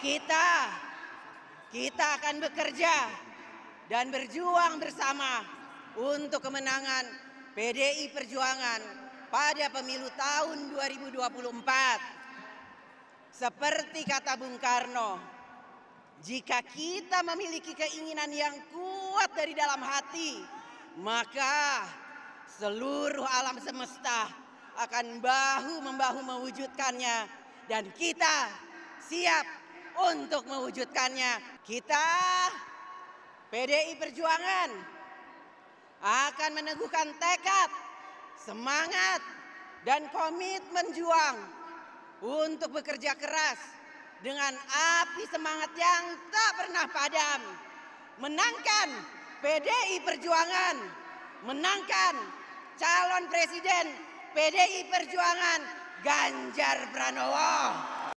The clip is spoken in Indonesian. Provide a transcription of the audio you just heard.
kita kita akan bekerja dan berjuang bersama untuk kemenangan PDI Perjuangan pada pemilu tahun 2024. Seperti kata Bung Karno, jika kita memiliki keinginan yang kuat dari dalam hati, maka seluruh alam semesta akan bahu-membahu mewujudkannya dan kita siap untuk mewujudkannya. Kita PDI Perjuangan akan meneguhkan tekad, semangat, dan komitmen juang untuk bekerja keras dengan api semangat yang tak pernah padam. Menangkan PDI Perjuangan, menangkan calon presiden PDI Perjuangan Ganjar Pranowo.